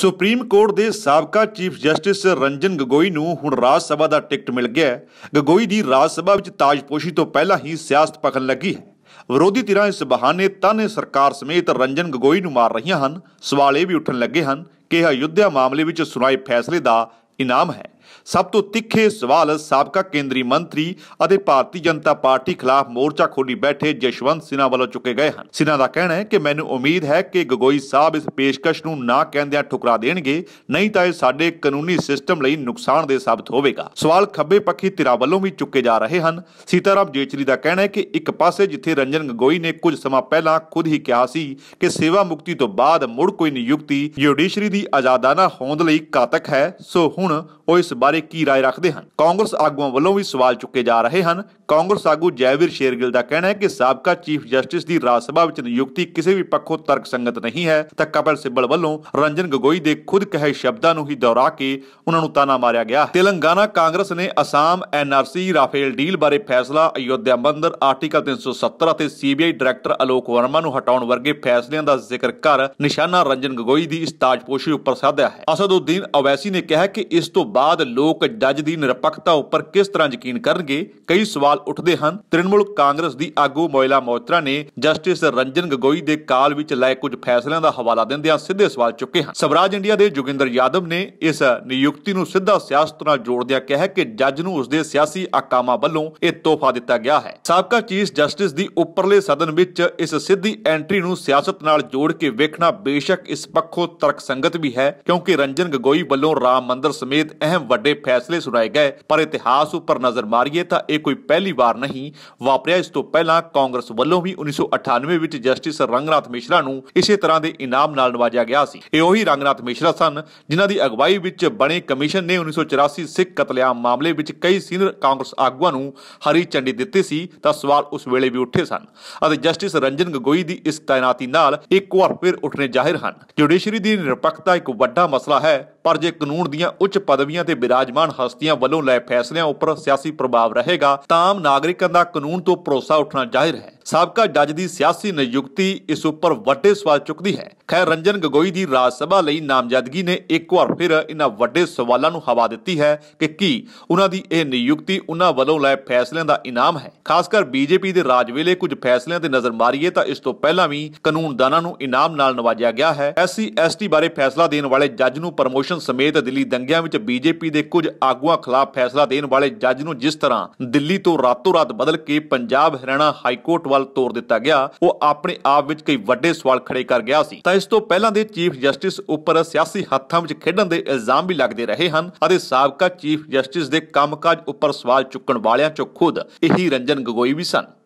supreme court ਦੇ ਸਾਬਕਾ chief justice Ranjan ਗਗੋਈ ਨੂੰ ਹੁਣ ਰਾਜ ਸਭਾ ਦਾ ਟਿਕਟ ਮਿਲ ਗਿਆ ਹੈ ਗਗੋਈ ਦੀ ਰਾਜ ਸਭਾ ਵਿੱਚ ਤਾਜਪੋਸ਼ੀ ਤੋਂ ਪਹਿਲਾਂ ਹੀ ਸਿਆਸਤ ਪਖਣ ਲੱਗੀ ਹੈ ਵਿਰੋਧੀ ਧਿਰਾਂ ਇਸ ਬਹਾਨੇ ਤਾਨੇ ਸਰਕਾਰ ਸਮੇਤ ਰੰਜਨ ਗਗੋਈ ਨੂੰ ਮਾਰ ਰਹੀਆਂ ਹਨ ਸਵਾਲੇ ਵੀ ਉੱਠਣ ਲੱਗੇ ਹਨ ਕਿ ਇਹ ਅਯੁੱਧਿਆ ਮਾਮਲੇ ਵਿੱਚ ਸੁਣਾਏ ਫੈਸਲੇ ਦਾ ਇਨਾਮ ਹੈ ਸਭ ਤੋਂ ਤਿੱਖੇ ਸਵਾਲ ਸਾਬਕਾ ਕੇਂਦਰੀ ਮੰਤਰੀ ਅਤੇ ਭਾਰਤੀ ਜਨਤਾ ਪਾਰਟੀ ਖਿਲਾਫ ਮੋਰਚਾ ਖੋਲੀ ਬੈਠੇ ਜਸ਼ਵੰਤ ਸਿਨਾ ਵੱਲੋਂ ਚੁੱਕੇ ਗਏ ਹਨ ਸਿਨਾ ਦਾ ਕਹਿਣਾ ਹੈ ਕਿ ਮੈਨੂੰ ਉਮੀਦ ਹੈ ਕਿ ਗਗੋਈ ਸਾਹਿਬ ਇਸ ਪੇਸ਼ਕਸ਼ ਨੂੰ ਨਾ ਕਹਿੰਦਿਆਂ ਠੁਕਰਾ ਦੇਣਗੇ ਨਹੀਂ ਤਾਂ ਇਹ ਸਾਡੇ ਕਾਨੂੰਨੀ ਸਿਸਟਮ ਲਈ ਨੁਕਸਾਨ ਦੇ ਸਾਬਤ ਹੋਵੇਗਾ ਸਵਾਲ ਖੱਬੇ ਪੱਖੀ ਧਿਰਾਂ ਵੱਲੋਂ ਵੀ ਚੁੱਕੇ ਜਾ ਰਹੇ ਹਨ ਸੀਤਾਰਾਮ ਜੇਚਰੀ ਦਾ ਕਹਿਣਾ ਹੈ ਕਿ ਇੱਕ ਪਾਸੇ ਜਿੱਥੇ ਰੰਜਨ ਗਗੋਈ ਨੇ ਕੁਝ ਸਮਾਂ ਪਹਿਲਾਂ ਖੁਦ ਹੀ ਕਿਹਾ ਸੀ ਕਿ ਸੇਵਾ ਮੁਕਤੀ ਤੋਂ ਬਾਅਦ ਮੁੜ ਕੋਈ ਨਿਯੁਕਤੀ ਜੁਡੀਸ਼ਰੀ ਦੀ ਆਜ਼ਾਦਾਨਾ ਹੋਂਦ ਲਈ ਕਾਤਕ ਹੈ ਸੋ ਹੁਣ ਉਹ ਇਸ ਬਾਰੇ ਕੀ رائے ਰੱਖਦੇ ਹਨ ਕਾਂਗਰਸ ਆਗੂਆਂ ਵੱਲੋਂ ਵੀ ਸਵਾਲ ਚੁੱਕੇ ਜਾ ਰਹੇ ਹਨ ਕਾਂਗਰਸ ਆਗੂ ਜੈਵੀਰ ਸ਼ੇਰਗਿੱਲ ਦਾ ਕਹਿਣਾ ਹੈ ਕਿ ਸਾਬਕਾ ਚੀਫ ਜਸਟਿਸ ਦੀ ਰਾਜ ਸਭਾ ਵਿੱਚ ਨਿਯੁਕਤੀ ਕਿਸੇ ਵੀ ਪੱਖੋਂ ਤਰਕਸੰਗਤ ਨਹੀਂ ਹੈ ਤਾਂ ਕਪਿਲ ਸਿੱਬਲ ਵੱਲੋਂ ਰੰਜਨ ਗਗੋਈ ਦੇ ਖੁਦ ਕਹੇ ਸ਼ਬਦਾਂ ਨੂੰ ਹੀ ਦੁਹਰਾ ਕੇ ਉਹਨਾਂ ਨੂੰ ਤਾਨਾ ਮਾਰਿਆ ਗਿਆ ਤੇਲੰਗਾਨਾ ਕਾਂਗਰਸ ਨੇ ਅਸਾਮ ਐਨਆਰਸੀ ਰਾਫੇਲ ਡੀਲ ਬਾਰੇ ਫੈਸਲਾ ਅਯੋਧਿਆ ਮੰਦਰ ਆਰਟੀਕਲ 370 ਅਤੇ ਸੀਬੀਆਈ ਡਾਇਰੈਕਟਰ ਅਲੋਕ ਵਰਮਾ ਨੂੰ ਹਟਾਉਣ ਵਰਗੇ ਫੈਸਲਿਆਂ ਦਾ ਜ਼ਿਕਰ ਕਰ ਨਿਸ਼ਾਨਾ ਰੰਜਨ ਗਗੋਈ ਦੀ ਇਸ ਤਾਜਪੋਸ਼ੀ ਉੱਪਰ ਸਾਧਿਆ ਹੈ ਅਸਦਉਦੀਨ ਅਵੈਸੀ ਨੇ ਕਿਹਾ ਕਿ ਇਸ ਤੋਂ ਬਾਅਦ ਲੋਕ ਜੱਜ ਦੀ ਨਿਰਪੱਖਤਾ ਉੱਪਰ ਕਿਸ ਤਰ੍ਹਾਂ ਯਕੀਨ ਕਰਨਗੇ ਕਈ ਸਵਾਲ ਉੱਠਦੇ ਹਨ ਤ੍ਰਿਣਮੂਲ ਕਾਂਗਰਸ ਦੀ ਆਗੂ ਮੋਇਲਾ ਮੋਤਰਾ ਨੇ ਜਸਟਿਸ ਰੰਜਨ ਗਗੋਈ ਦੇ ਕਾਲ ਵਿੱਚ ਲਏ ਕੁਝ ਫੈਸਲਿਆਂ ਦਾ ਹਵਾਲਾ ਦਿੰਦਿਆਂ ਸਿੱਧੇ ਸਵਾਲ ਚੁੱਕੇ ਹਨ ਸਵਰਾਜ ਇੰਡੀਆ ਦੇ ਜੋਗਿੰਦਰ ਯਾਦਵ ਨੇ ਇਸ ਨਿਯੁਕਤੀ ਨੂੰ ਸਿੱਧਾ ਸਿਆਸਤ ਨਾਲ ਜੋੜਦਿਆਂ ਕਿਹਾ ਕਿ ਜੱਜ ਨੂੰ ਉਸਦੇ ਸਿਆਸੀ ਆਕਾਮਾ ਵੱਲੋਂ ਇਹ ਤੋਹਫਾ ਦਿੱਤਾ ਗਿਆ ਹੈ ਸਾਬਕਾ ਚੀਫ ਜਸਟਿਸ ਦੀ ਉੱਪਰਲੇ ਸਦਨ ਵਿੱਚ ਇਸ ਸਿੱਧੀ ਐਂਟਰੀ ਨੂੰ ਸਿਆਸਤ ਨਾਲ ਜੋੜ ਕੇ ਵੇਖਣਾ ਬੇਸ਼ੱਕ ਇਸ ਪੱਖੋਂ ਤਰਕਸੰਗਤ ਵੀ ਹੈ ਕਿਉਂਕਿ ਰੰਜਨ ਗਗੋਈ ਵੱਲੋਂ ਰਾਮ ਮੰਦਰ ਸਮੇਤ ਅਹਿਮ ਵੱਡੇ ਫੈਸਲੇ ਸੁਣਾਏ ਗਏ ਪਰ ਇਤਿਹਾਸ ਉੱਪਰ ਨਜ਼ਰ ਮਾਰੀਏ ਤਾਂ ਇਹ ਕੋਈ ਪਹਿਲੀ ਵਾਰ ਨਹੀਂ ਵਾਪਰਿਆ ਇਸ ਤੋਂ ਪਹਿਲਾਂ ਕਾਂਗਰਸ ਵੱਲੋਂ ਵੀ 1998 ਵਿੱਚ ਜਸਟਿਸ ਰੰਗਨਾਥ ਮਿਸ਼ਰਾ ਨੂੰ ਇਸੇ ਤਰ੍ਹਾਂ ਦੇ ਇਨਾਮ ਨਾਲ ਨਵਾਜਿਆ ਗਿਆ ਸੀ ਇਹ ਉਹੀ ਰੰਗਨਾਥ ਮਿਸ਼ਰਾ ਸਨ ਜਿਨ੍ਹਾਂ ਦੀ ਅਗਵਾਈ ਵਿੱਚ ਬਣੇ ਕਮਿਸ਼ਨ ਨੇ 1984 ਸਿੱਖ ਕਤਲੇਆਮ ਮਾਮਲੇ ਵਿੱਚ ਕਈ ਸੀਨੀਅਰ ਕਾਂਗਰਸ ਆਗੂਆਂ ਨੂੰ ਹਰੀ ਝੰਡੀ ਦਿੱਤੀ ਸੀ ਤਾਂ ਸਵਾਲ ਉਸ ਵੇਲੇ ਵੀ ਉੱਠੇ ਸਨ ਅਤੇ ਜਸਟਿਸ ਰੰਜਨ ਗਗੋਈ ਦੀ ਇਸ ਤਾਇਨਾਤੀ ਨਾਲ ਇੱਕ ਵਾਰ ਫਿਰ ਉੱਠਣੇ ਜ਼ਾਹਿਰ ਹਨ ਜੁਡੀਸ਼ਰੀ ਦੀ ਨਿਰਪੱਖਤਾ ਇੱਕ ਵੱਡਾ ਮਸਲਾ ਹੈ ਪਰ ਜੇ ਕਾਨੂੰਨ ਦੀਆਂ ਉੱਚ ਪਦਵੀਆਂ ਤੇ ਬਿਰਾਜਮਾਨ ਹਸਤੀਆਂ ਵੱਲੋਂ ਲਏ ਫੈਸਲਿਆਂ ਉੱਪਰ ਸਿਆਸੀ ਪ੍ਰਭਾਵ ਰਹੇਗਾ ਤਾਂ ਆਮ ਨਾਗਰਿਕਾਂ ਦਾ ਕਾਨੂੰਨ ਤੋਂ ਭਰੋਸਾ ਉੱਠਣਾ ਜ਼ਾਹਿਰ ਹੈ ਸਾਬਕਾ ਜੱਜ ਦੀ ਸਿਆਸੀ ਨਿਯੁਕਤੀ ਇਸ ਉੱਪਰ ਵੱਡੇ ਸਵਾਲ ਚੁੱਕਦੀ ਹੈ ਖੈਰ ਰੰਜਨ ਗਗੋਈ ਦੀ ਰਾਜ ਸਭਾ ਲਈ ਨਾਮਜ਼ਦਗੀ ਨੇ ਇੱਕ ਵਾਰ ਫਿਰ ਇਹਨਾਂ ਵੱਡੇ ਸਵਾਲਾਂ ਨੂੰ ਹਵਾ ਦਿੱਤੀ ਹੈ ਕਿ ਕੀ ਉਹਨਾਂ ਦੀ ਇਹ ਨਿਯੁਕਤੀ ਉਹਨਾਂ ਵੱਲੋਂ ਲਏ ਫੈਸਲਿਆਂ ਦਾ ਇਨਾਮ ਹੈ ਖਾਸ ਕਰ ਬੀਜੇਪੀ ਦੇ ਰਾਜ ਵੇਲੇ ਕੁਝ ਫੈਸਲਿਆਂ ਤੇ ਨਜ਼ਰ ਮਾਰੀਏ ਤਾਂ ਇਸ ਤੋਂ ਪਹਿਲਾਂ ਵੀ ਕਾਨੂੰਨਦਾਨਾਂ ਨੂੰ ਇਨਾਮ ਨਾਲ ਨਵਾਜਿਆ ਗਿਆ ਹੈ ਐਸਸੀ ਐਸਟੀ ਬਾਰੇ ਫੈਸਲਾ ਦੇਣ ਵਾਲੇ ਜੱਜ ਨੂੰ ਪ੍ਰਮੋਸ਼ਨ ਕਮਿਸ਼ਨ ਸਮੇਤ ਦਿੱਲੀ ਦੰਗਿਆਂ ਵਿੱਚ ਬੀਜੇਪੀ ਦੇ ਕੁਝ ਆਗੂਆਂ ਖਿਲਾਫ ਫੈਸਲਾ ਦੇਣ ਵਾਲੇ ਜੱਜ ਨੂੰ ਜਿਸ ਤਰ੍ਹਾਂ ਦਿੱਲੀ ਤੋਂ ਰਾਤੋਂ ਰਾਤ ਬਦਲ ਕੇ ਪੰਜਾਬ ਹਰਿਆਣਾ ਹਾਈ ਕੋਰਟ ਵੱਲ ਤੋਰ ਦਿੱਤਾ ਗਿਆ ਉਹ ਆਪਣੇ ਆਪ ਵਿੱਚ ਕਈ ਵੱਡੇ ਸਵਾਲ ਖੜੇ ਕਰ ਗਿਆ ਸੀ ਤਾਂ ਇਸ ਤੋਂ ਪਹਿਲਾਂ ਦੇ ਚੀਫ ਜਸਟਿਸ ਉੱਪਰ ਸਿਆਸੀ ਹੱਥਾਂ ਵਿੱਚ ਖੇਡਣ ਦੇ ਇਲਜ਼ਾਮ ਵੀ ਲੱਗਦੇ ਰਹੇ ਹਨ ਅਤੇ ਸਾਬਕਾ ਚੀਫ ਜਸਟਿਸ ਦੇ ਕੰਮਕਾਜ ਉੱਪਰ ਸਵਾਲ ਚੁੱਕਣ ਵਾਲਿਆਂ ਚੋਂ ਖੁਦ ਇਹੀ ਰੰਜਨ ਗਗੋਈ ਵੀ ਸਨ